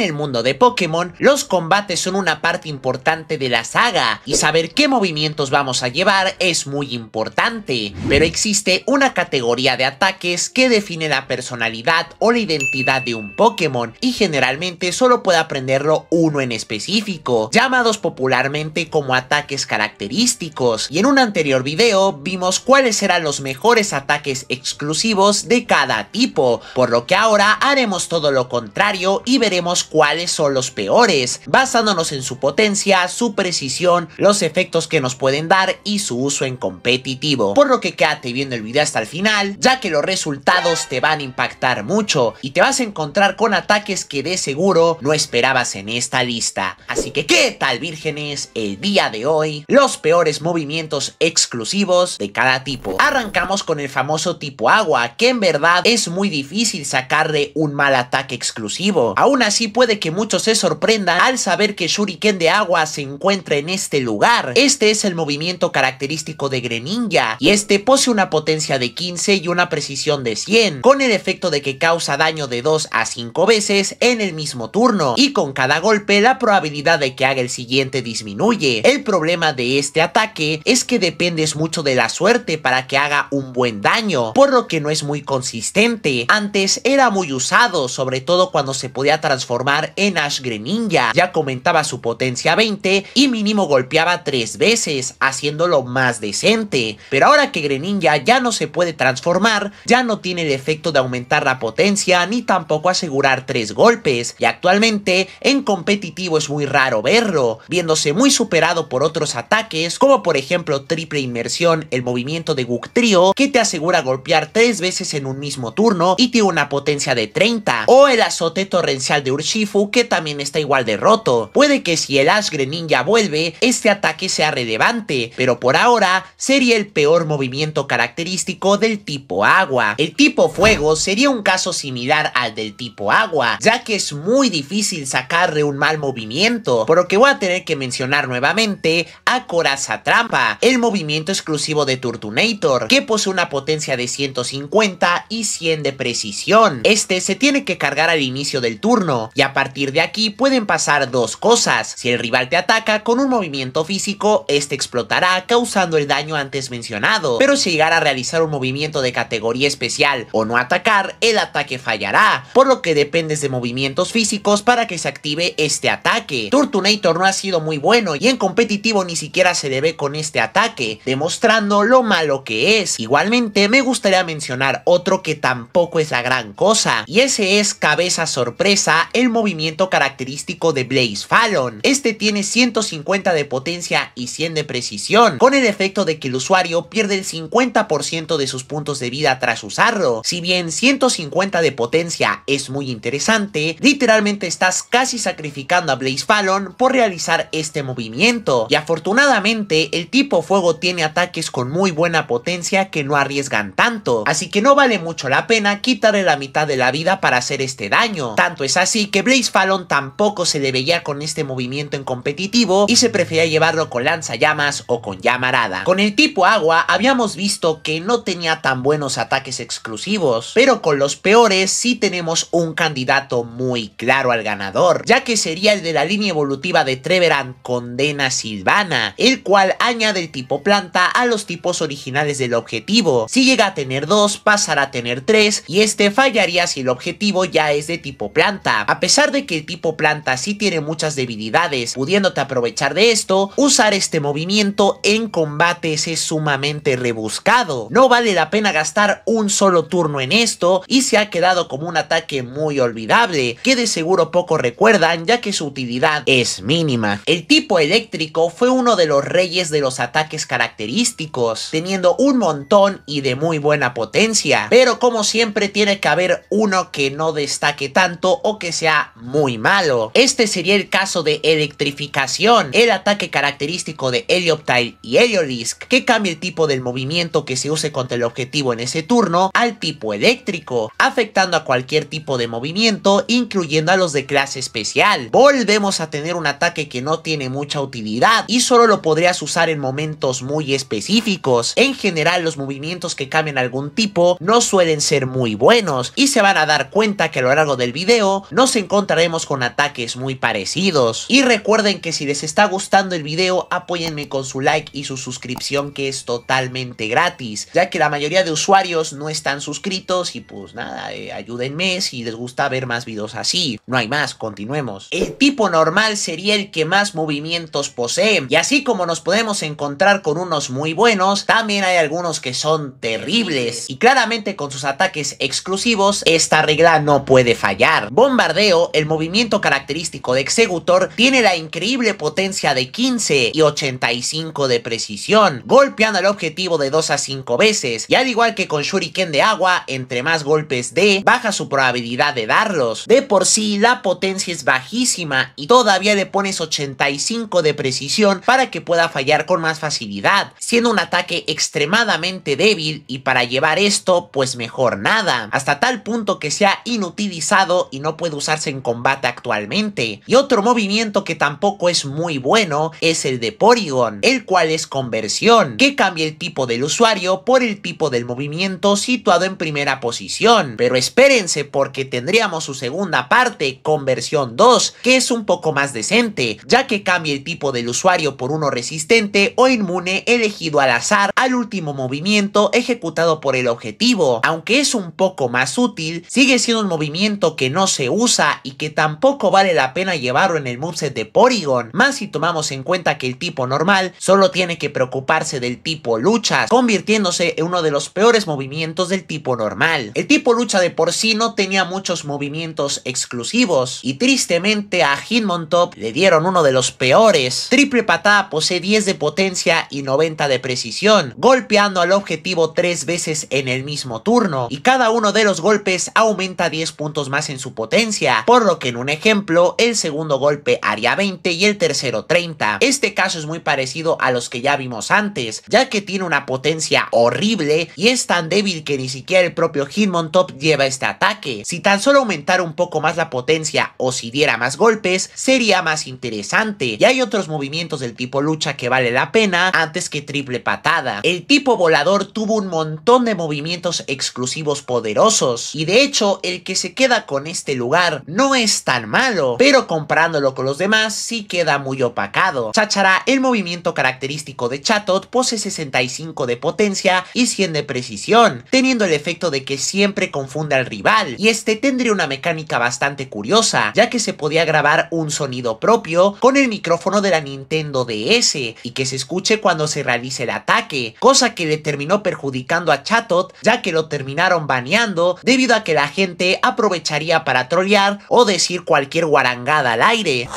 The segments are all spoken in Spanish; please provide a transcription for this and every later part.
en el mundo de Pokémon, los combates son una parte importante de la saga y saber qué movimientos vamos a llevar es muy importante, pero existe una categoría de ataques que define la personalidad o la identidad de un Pokémon y generalmente solo puede aprenderlo uno en específico, llamados popularmente como ataques característicos y en un anterior video vimos cuáles eran los mejores ataques exclusivos de cada tipo, por lo que ahora haremos todo lo contrario y veremos cuáles son los peores, basándonos en su potencia, su precisión, los efectos que nos pueden dar y su uso en competitivo. Por lo que quédate viendo el video hasta el final, ya que los resultados te van a impactar mucho y te vas a encontrar con ataques que de seguro no esperabas en esta lista. Así que, ¿qué tal vírgenes? El día de hoy, los peores movimientos exclusivos de cada tipo. Arrancamos con el famoso tipo agua, que en verdad es muy difícil sacar de un mal ataque exclusivo. Aún así puede que muchos se sorprendan al saber que Shuriken de agua se encuentra en este lugar. Este es el movimiento característico de Greninja y este posee una potencia de 15 y una precisión de 100, con el efecto de que causa daño de 2 a 5 veces en el mismo turno y con cada golpe la probabilidad de que haga el siguiente disminuye. El problema de este ataque es que dependes mucho de la suerte para que haga un buen daño, por lo que no es muy consistente. Antes era muy usado, sobre todo cuando se podía transformar en Ash Greninja, ya comentaba su potencia 20 y mínimo golpeaba 3 veces, haciéndolo más decente. Pero ahora que Greninja ya no se puede transformar, ya no tiene el efecto de aumentar la potencia ni tampoco asegurar 3 golpes, y actualmente en competitivo es muy raro verlo, viéndose muy superado por otros ataques, como por ejemplo triple inmersión, el movimiento de Trio que te asegura golpear 3 veces en un mismo turno y tiene una potencia de 30, o el azote torrencial de Urshi que también está igual de roto. Puede que si el Ash ninja vuelve, este ataque sea relevante, pero por ahora sería el peor movimiento característico del tipo agua. El tipo fuego sería un caso similar al del tipo agua, ya que es muy difícil sacarle un mal movimiento, por lo que voy a tener que mencionar nuevamente a Coraza Trampa, el movimiento exclusivo de Turtunator. que posee una potencia de 150 y 100 de precisión. Este se tiene que cargar al inicio del turno y a partir de aquí pueden pasar dos cosas. Si el rival te ataca con un movimiento físico, este explotará causando el daño antes mencionado. Pero si llegara a realizar un movimiento de categoría especial o no atacar, el ataque fallará. Por lo que dependes de movimientos físicos para que se active este ataque. ...Turtunator no ha sido muy bueno y en competitivo ni siquiera se debe con este ataque, demostrando lo malo que es. Igualmente me gustaría mencionar otro que tampoco es la gran cosa y ese es Cabeza Sorpresa, movimiento característico de Blaze Fallon. Este tiene 150 de potencia y 100 de precisión, con el efecto de que el usuario pierde el 50% de sus puntos de vida tras usarlo. Si bien 150 de potencia es muy interesante, literalmente estás casi sacrificando a Blaze Fallon por realizar este movimiento. Y afortunadamente, el tipo fuego tiene ataques con muy buena potencia que no arriesgan tanto, así que no vale mucho la pena quitarle la mitad de la vida para hacer este daño. Tanto es así que que Blaze Fallon tampoco se veía con este movimiento en competitivo y se prefería llevarlo con lanzallamas o con llamarada. Con el tipo agua habíamos visto que no tenía tan buenos ataques exclusivos, pero con los peores sí tenemos un candidato muy claro al ganador, ya que sería el de la línea evolutiva de Treveran Condena Silvana, el cual añade el tipo planta a los tipos originales del objetivo. Si llega a tener dos, pasará a tener tres y este fallaría si el objetivo ya es de tipo planta pesar de que el tipo planta sí tiene muchas debilidades, pudiéndote aprovechar de esto, usar este movimiento en combates es sumamente rebuscado. No vale la pena gastar un solo turno en esto y se ha quedado como un ataque muy olvidable, que de seguro poco recuerdan ya que su utilidad es mínima. El tipo eléctrico fue uno de los reyes de los ataques característicos, teniendo un montón y de muy buena potencia, pero como siempre tiene que haber uno que no destaque tanto o que sea muy malo. Este sería el caso de electrificación, el ataque característico de Helioptile y Heliolisk, que cambia el tipo del movimiento que se use contra el objetivo en ese turno al tipo eléctrico, afectando a cualquier tipo de movimiento, incluyendo a los de clase especial. Volvemos a tener un ataque que no tiene mucha utilidad y solo lo podrías usar en momentos muy específicos. En general, los movimientos que cambian algún tipo no suelen ser muy buenos y se van a dar cuenta que a lo largo del video no se encontraremos con ataques muy parecidos. Y recuerden que si les está gustando el video, apóyenme con su like y su suscripción que es totalmente gratis, ya que la mayoría de usuarios no están suscritos y pues nada, eh, ayúdenme si les gusta ver más videos así. No hay más, continuemos. El tipo normal sería el que más movimientos posee, y así como nos podemos encontrar con unos muy buenos, también hay algunos que son terribles, y claramente con sus ataques exclusivos, esta regla no puede fallar. Bombardeo el movimiento característico de Exegutor tiene la increíble potencia de 15 y 85 de precisión, golpeando al objetivo de 2 a 5 veces, y al igual que con Shuriken de agua, entre más golpes de, baja su probabilidad de darlos. De por sí, la potencia es bajísima y todavía le pones 85 de precisión para que pueda fallar con más facilidad, siendo un ataque extremadamente débil y para llevar esto, pues mejor nada, hasta tal punto que sea inutilizado y no puede usarse en combate actualmente. Y otro movimiento que tampoco es muy bueno es el de Porygon, el cual es conversión, que cambia el tipo del usuario por el tipo del movimiento situado en primera posición. Pero espérense porque tendríamos su segunda parte, conversión 2, que es un poco más decente, ya que cambia el tipo del usuario por uno resistente o inmune elegido al azar al último movimiento ejecutado por el objetivo. Aunque es un poco más útil, sigue siendo un movimiento que no se usa y que tampoco vale la pena llevarlo en el moveset de Porygon, más si tomamos en cuenta que el tipo normal solo tiene que preocuparse del tipo lucha convirtiéndose en uno de los peores movimientos del tipo normal. El tipo lucha de por sí no tenía muchos movimientos exclusivos y tristemente a Top le dieron uno de los peores. Triple patada posee 10 de potencia y 90 de precisión, golpeando al objetivo 3 veces en el mismo turno y cada uno de los golpes aumenta 10 puntos más en su potencia por lo que en un ejemplo, el segundo golpe haría 20 y el tercero 30. Este caso es muy parecido a los que ya vimos antes, ya que tiene una potencia horrible y es tan débil que ni siquiera el propio Hitmontop lleva este ataque. Si tan solo aumentara un poco más la potencia o si diera más golpes, sería más interesante. Y hay otros movimientos del tipo lucha que vale la pena antes que triple patada. El tipo volador tuvo un montón de movimientos exclusivos poderosos y de hecho el que se queda con este lugar no es tan malo, pero comparándolo con los demás sí queda muy opacado. Chachara, el movimiento característico de Chatot, posee 65 de potencia y 100 de precisión, teniendo el efecto de que siempre confunde al rival, y este tendría una mecánica bastante curiosa, ya que se podía grabar un sonido propio con el micrófono de la Nintendo DS, y que se escuche cuando se realice el ataque, cosa que le terminó perjudicando a Chatot, ya que lo terminaron baneando debido a que la gente aprovecharía para trolear o decir cualquier guarangada al aire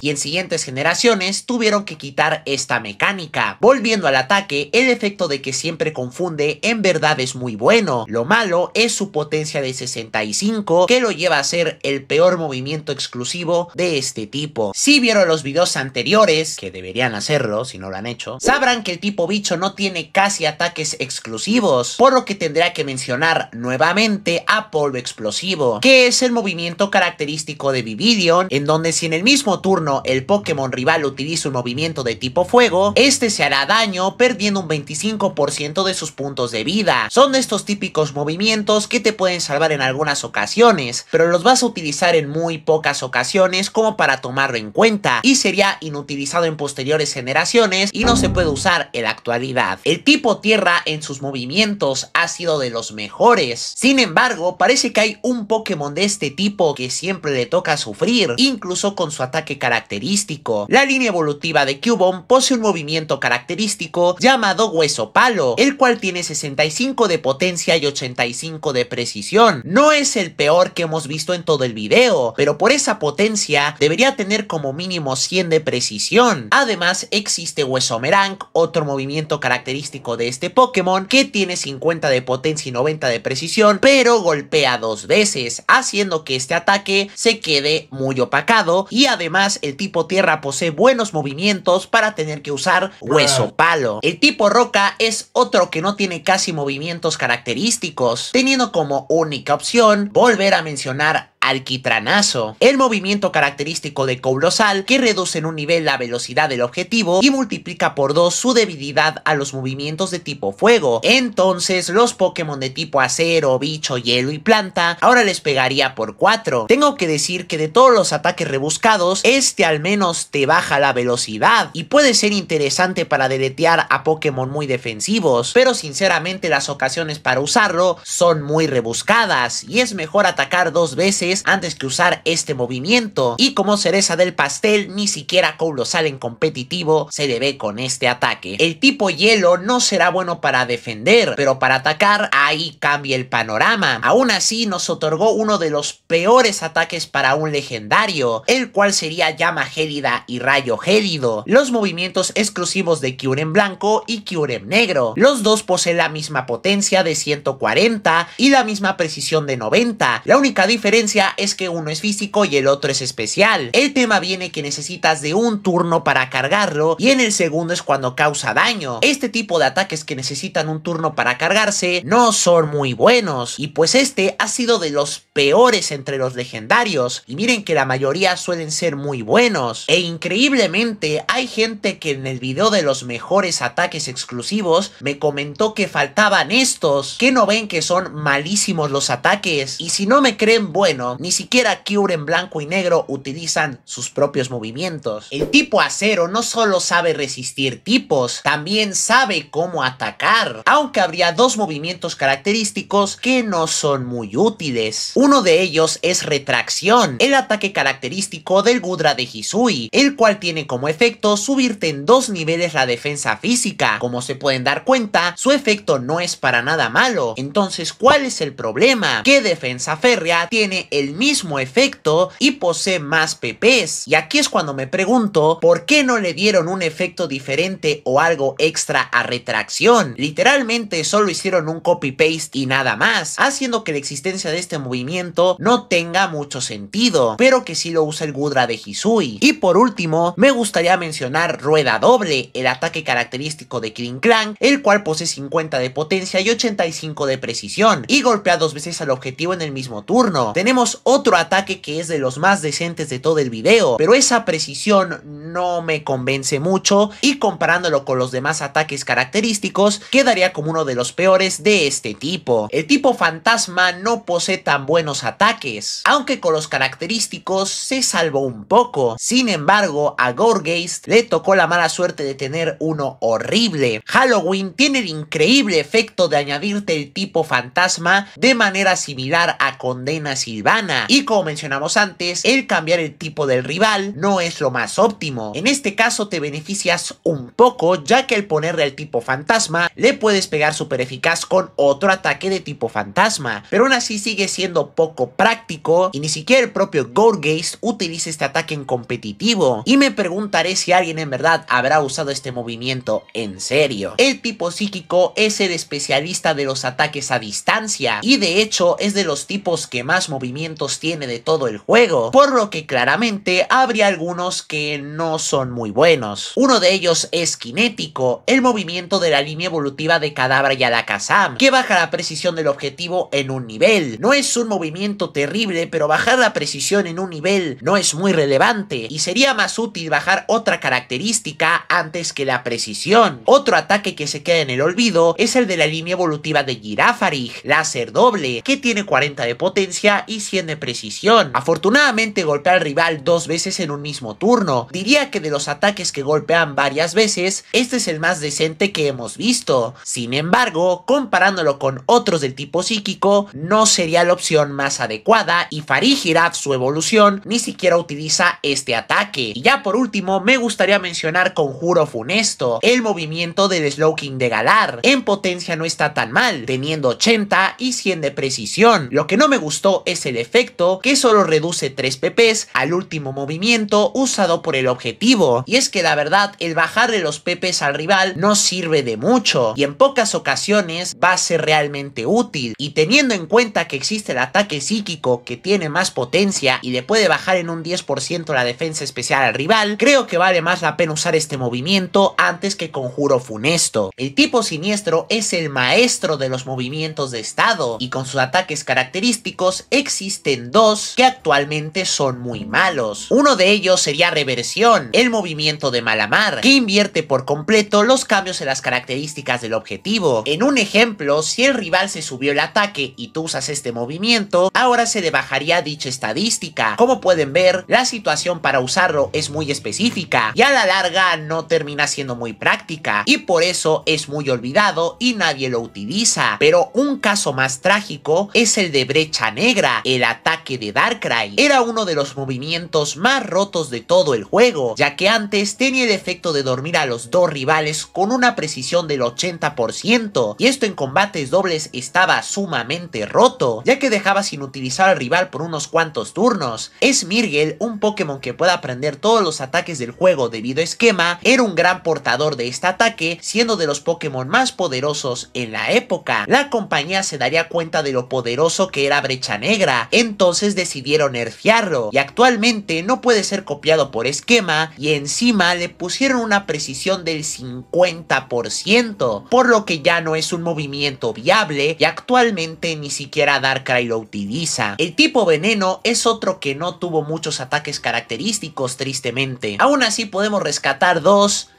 y en siguientes generaciones tuvieron que quitar esta mecánica. Volviendo al ataque, el efecto de que siempre confunde en verdad es muy bueno. Lo malo es su potencia de 65 que lo lleva a ser el peor movimiento exclusivo de este tipo. Si vieron los videos anteriores, que deberían hacerlo si no lo han hecho, sabrán que el tipo bicho no tiene casi ataques exclusivos, por lo que tendrá que mencionar nuevamente a Polvo Explosivo, que es el movimiento característico de Vividion, en donde si en el mismo turno el Pokémon rival utiliza un movimiento de tipo fuego, este se hará daño perdiendo un 25% de sus puntos de vida. Son estos típicos movimientos que te pueden salvar en algunas ocasiones, pero los vas a utilizar en muy pocas ocasiones como para tomarlo en cuenta y sería inutilizado en posteriores generaciones y no se puede usar en la actualidad. El tipo tierra en sus movimientos ha sido de los mejores. Sin embargo, parece que hay un Pokémon de este tipo que siempre le toca sufrir, incluso con su ataque característico. La línea evolutiva de Cubone posee un movimiento característico llamado hueso palo, el cual tiene 65 de potencia y 85 de precisión. No es el peor que hemos visto en todo el video, pero por esa potencia debería tener como mínimo 100 de precisión. Además existe hueso Merang, otro movimiento característico de este Pokémon que tiene 50 de potencia y 90 de precisión, pero golpea dos veces, haciendo que este ataque se quede muy opacado y además el tipo tierra posee buenos movimientos para tener que usar hueso palo. El tipo roca es otro que no tiene casi movimientos característicos, teniendo como única opción volver a mencionar alquitranazo, el movimiento característico de Coulosal que reduce en un nivel la velocidad del objetivo y multiplica por 2 su debilidad a los movimientos de tipo fuego. Entonces los Pokémon de tipo acero, bicho, hielo y planta ahora les pegaría por 4. Tengo que decir que de todos los ataques rebuscados, este al menos te baja la velocidad y puede ser interesante para deletear a Pokémon muy defensivos, pero sinceramente las ocasiones para usarlo son muy rebuscadas y es mejor atacar dos veces antes, que usar este movimiento. Y como cereza del pastel, ni siquiera Colosal en competitivo se debe con este ataque. El tipo hielo no será bueno para defender, pero para atacar ahí cambia el panorama. Aún así, nos otorgó uno de los peores ataques para un legendario, el cual sería llama gélida y rayo gélido. Los movimientos exclusivos de Kyurem blanco y Kyurem negro. Los dos poseen la misma potencia de 140 y la misma precisión de 90. La única diferencia es que uno es físico y el otro es especial. El tema viene que necesitas de un turno para cargarlo y en el segundo es cuando causa daño. Este tipo de ataques que necesitan un turno para cargarse no son muy buenos y pues este ha sido de los peores entre los legendarios y miren que la mayoría suelen ser muy buenos e increíblemente hay gente que en el video de los mejores ataques exclusivos me comentó que faltaban estos que no ven que son malísimos los ataques y si no me creen bueno ni siquiera Cure en blanco y negro utilizan sus propios movimientos. El tipo acero no solo sabe resistir tipos, también sabe cómo atacar. Aunque habría dos movimientos característicos que no son muy útiles. Uno de ellos es retracción, el ataque característico del Gudra de Hisui, el cual tiene como efecto subirte en dos niveles la defensa física. Como se pueden dar cuenta, su efecto no es para nada malo. Entonces, ¿cuál es el problema? ¿Qué defensa férrea tiene el mismo efecto y posee más PPs. Y aquí es cuando me pregunto, ¿por qué no le dieron un efecto diferente o algo extra a retracción? Literalmente solo hicieron un copy-paste y nada más, haciendo que la existencia de este movimiento no tenga mucho sentido, pero que sí lo usa el Gudra de Hisui. Y por último, me gustaría mencionar Rueda Doble, el ataque característico de Kling clan el cual posee 50 de potencia y 85 de precisión, y golpea dos veces al objetivo en el mismo turno. Tenemos otro ataque que es de los más decentes de todo el video, pero esa precisión no me convence mucho y comparándolo con los demás ataques característicos, quedaría como uno de los peores de este tipo. El tipo fantasma no posee tan buenos ataques, aunque con los característicos se salvó un poco. Sin embargo, a Gorgeist le tocó la mala suerte de tener uno horrible. Halloween tiene el increíble efecto de añadirte el tipo fantasma de manera similar a Condena Silva. Y como mencionamos antes, el cambiar el tipo del rival no es lo más óptimo. En este caso te beneficias un poco, ya que al ponerle al tipo fantasma, le puedes pegar súper eficaz con otro ataque de tipo fantasma. Pero aún así sigue siendo poco práctico y ni siquiera el propio Gorgeist utiliza este ataque en competitivo. Y me preguntaré si alguien en verdad habrá usado este movimiento en serio. El tipo psíquico es el especialista de los ataques a distancia y de hecho es de los tipos que más movimiento tiene de todo el juego, por lo que claramente habría algunos que no son muy buenos. Uno de ellos es kinético, el movimiento de la línea evolutiva de Cadabra y Alakazam, que baja la precisión del objetivo en un nivel. No es un movimiento terrible, pero bajar la precisión en un nivel no es muy relevante, y sería más útil bajar otra característica antes que la precisión. Otro ataque que se queda en el olvido es el de la línea evolutiva de Girafarig, láser doble, que tiene 40 de potencia y 100 de precisión. Afortunadamente golpea al rival dos veces en un mismo turno. Diría que de los ataques que golpean varias veces, este es el más decente que hemos visto. Sin embargo, comparándolo con otros del tipo psíquico, no sería la opción más adecuada y Giraf su evolución, ni siquiera utiliza este ataque. Y ya por último, me gustaría mencionar Conjuro Funesto, el movimiento del Slowking de Galar. En potencia no está tan mal, teniendo 80 y 100 de precisión. Lo que no me gustó es el efecto efecto que solo reduce 3 pp's al último movimiento usado por el objetivo. Y es que la verdad, el bajarle los pp's al rival no sirve de mucho y en pocas ocasiones va a ser realmente útil. Y teniendo en cuenta que existe el ataque psíquico que tiene más potencia y le puede bajar en un 10% la defensa especial al rival, creo que vale más la pena usar este movimiento antes que conjuro funesto. El tipo siniestro es el maestro de los movimientos de estado y con sus ataques característicos existe existen dos que actualmente son muy malos. Uno de ellos sería reversión, el movimiento de Malamar, que invierte por completo los cambios en las características del objetivo. En un ejemplo, si el rival se subió el ataque y tú usas este movimiento, ahora se le bajaría dicha estadística. Como pueden ver, la situación para usarlo es muy específica y a la larga no termina siendo muy práctica y por eso es muy olvidado y nadie lo utiliza. Pero un caso más trágico es el de Brecha Negra, el ataque de Darkrai era uno de los movimientos más rotos de todo el juego, ya que antes tenía el efecto de dormir a los dos rivales con una precisión del 80%, y esto en combates dobles estaba sumamente roto, ya que dejaba sin utilizar al rival por unos cuantos turnos. Es Smirgel, un Pokémon que puede aprender todos los ataques del juego debido a esquema, era un gran portador de este ataque, siendo de los Pokémon más poderosos en la época. La compañía se daría cuenta de lo poderoso que era Brecha Negra, entonces decidieron nerfearlo y actualmente no puede ser copiado por esquema y encima le pusieron una precisión del 50%, por lo que ya no es un movimiento viable y actualmente ni siquiera Darkrai lo utiliza. El tipo veneno es otro que no tuvo muchos ataques característicos tristemente. Aún así podemos rescatar dos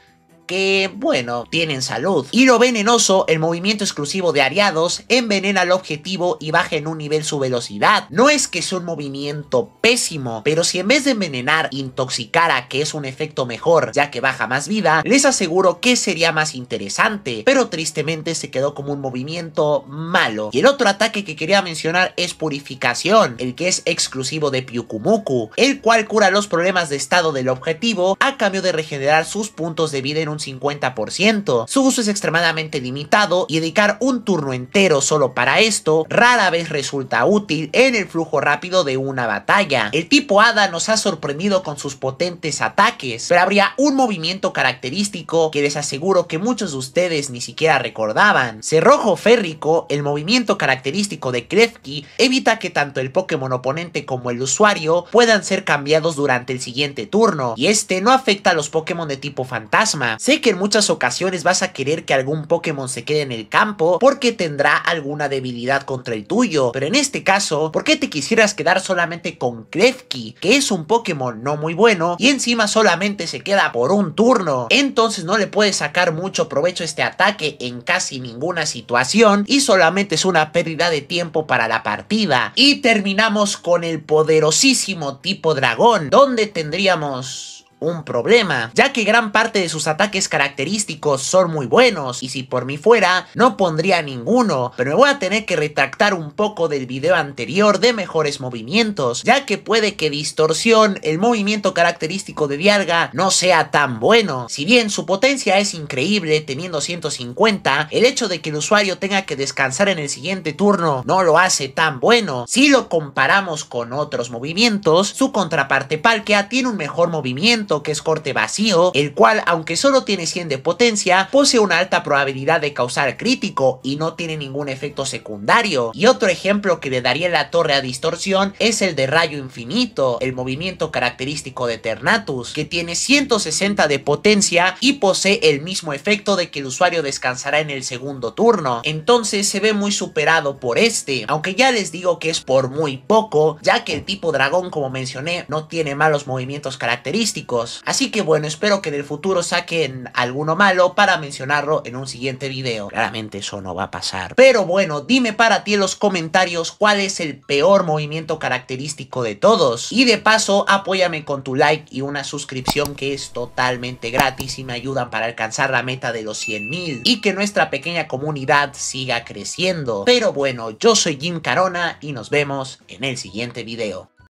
que, bueno, tienen salud. Y lo venenoso, el movimiento exclusivo de Ariados, envenena al objetivo y baja en un nivel su velocidad. No es que sea un movimiento pésimo, pero si en vez de envenenar, intoxicara, que es un efecto mejor, ya que baja más vida, les aseguro que sería más interesante, pero tristemente se quedó como un movimiento malo. Y el otro ataque que quería mencionar es Purificación, el que es exclusivo de Pyukumuku, el cual cura los problemas de estado del objetivo a cambio de regenerar sus puntos de vida en un 50%. Su uso es extremadamente limitado y dedicar un turno entero solo para esto rara vez resulta útil en el flujo rápido de una batalla. El tipo Hada nos ha sorprendido con sus potentes ataques, pero habría un movimiento característico que les aseguro que muchos de ustedes ni siquiera recordaban. Cerrojo férrico, el movimiento característico de Krefki, evita que tanto el Pokémon oponente como el usuario puedan ser cambiados durante el siguiente turno, y este no afecta a los Pokémon de tipo fantasma. Sé que en muchas ocasiones vas a querer que algún Pokémon se quede en el campo porque tendrá alguna debilidad contra el tuyo, pero en este caso, ¿por qué te quisieras quedar solamente con Klefki, que es un Pokémon no muy bueno y encima solamente se queda por un turno? Entonces no le puedes sacar mucho provecho a este ataque en casi ninguna situación y solamente es una pérdida de tiempo para la partida. Y terminamos con el poderosísimo tipo dragón, donde tendríamos un problema, ya que gran parte de sus ataques característicos son muy buenos y si por mí fuera no pondría ninguno, pero me voy a tener que retractar un poco del video anterior de mejores movimientos, ya que puede que distorsión, el movimiento característico de Diarga, no sea tan bueno. Si bien su potencia es increíble teniendo 150, el hecho de que el usuario tenga que descansar en el siguiente turno no lo hace tan bueno. Si lo comparamos con otros movimientos, su contraparte Palkia tiene un mejor movimiento que es corte vacío, el cual aunque solo tiene 100 de potencia, posee una alta probabilidad de causar crítico y no tiene ningún efecto secundario. Y otro ejemplo que le daría la torre a distorsión es el de rayo infinito, el movimiento característico de Ternatus, que tiene 160 de potencia y posee el mismo efecto de que el usuario descansará en el segundo turno. Entonces se ve muy superado por este, aunque ya les digo que es por muy poco, ya que el tipo dragón como mencioné no tiene malos movimientos característicos Así que bueno, espero que en el futuro saquen alguno malo para mencionarlo en un siguiente video. Claramente eso no va a pasar. Pero bueno, dime para ti en los comentarios cuál es el peor movimiento característico de todos. Y de paso, apóyame con tu like y una suscripción que es totalmente gratis y me ayudan para alcanzar la meta de los 100.000 y que nuestra pequeña comunidad siga creciendo. Pero bueno, yo soy Jim Carona y nos vemos en el siguiente video.